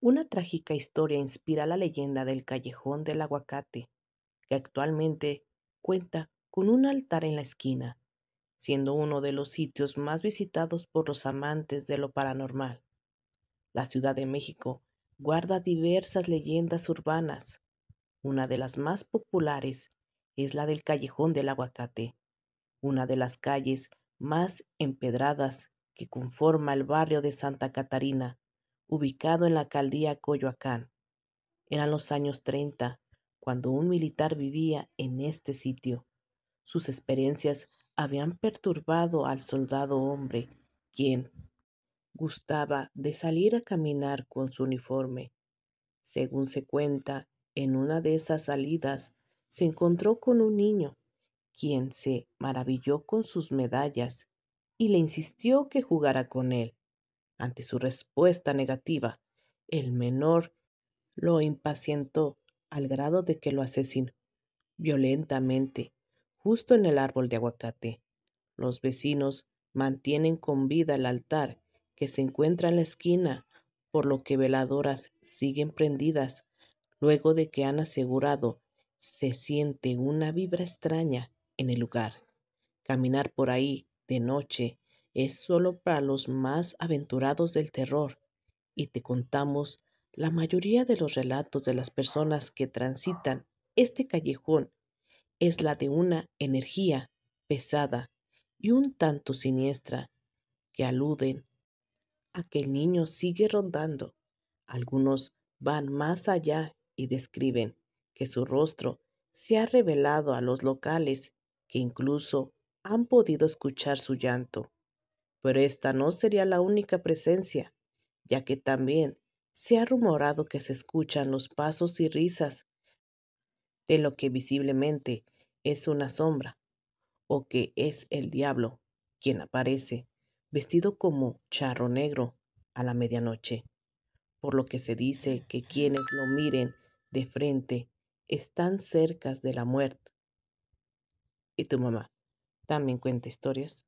Una trágica historia inspira la leyenda del callejón del aguacate, que actualmente cuenta con un altar en la esquina, siendo uno de los sitios más visitados por los amantes de lo paranormal. La Ciudad de México guarda diversas leyendas urbanas. Una de las más populares es la del callejón del aguacate, una de las calles más empedradas que conforma el barrio de Santa Catarina, ubicado en la alcaldía Coyoacán. Eran los años 30, cuando un militar vivía en este sitio. Sus experiencias habían perturbado al soldado hombre, quien gustaba de salir a caminar con su uniforme. Según se cuenta, en una de esas salidas se encontró con un niño, quien se maravilló con sus medallas y le insistió que jugara con él. Ante su respuesta negativa, el menor lo impacientó al grado de que lo asesinó violentamente justo en el árbol de aguacate. Los vecinos mantienen con vida el altar que se encuentra en la esquina, por lo que veladoras siguen prendidas. Luego de que han asegurado, se siente una vibra extraña en el lugar. Caminar por ahí de noche es solo para los más aventurados del terror y te contamos la mayoría de los relatos de las personas que transitan este callejón es la de una energía pesada y un tanto siniestra que aluden a que el niño sigue rondando. Algunos van más allá y describen que su rostro se ha revelado a los locales que incluso han podido escuchar su llanto pero esta no sería la única presencia, ya que también se ha rumorado que se escuchan los pasos y risas de lo que visiblemente es una sombra, o que es el diablo quien aparece, vestido como charro negro a la medianoche, por lo que se dice que quienes lo miren de frente están cercas de la muerte. ¿Y tu mamá también cuenta historias?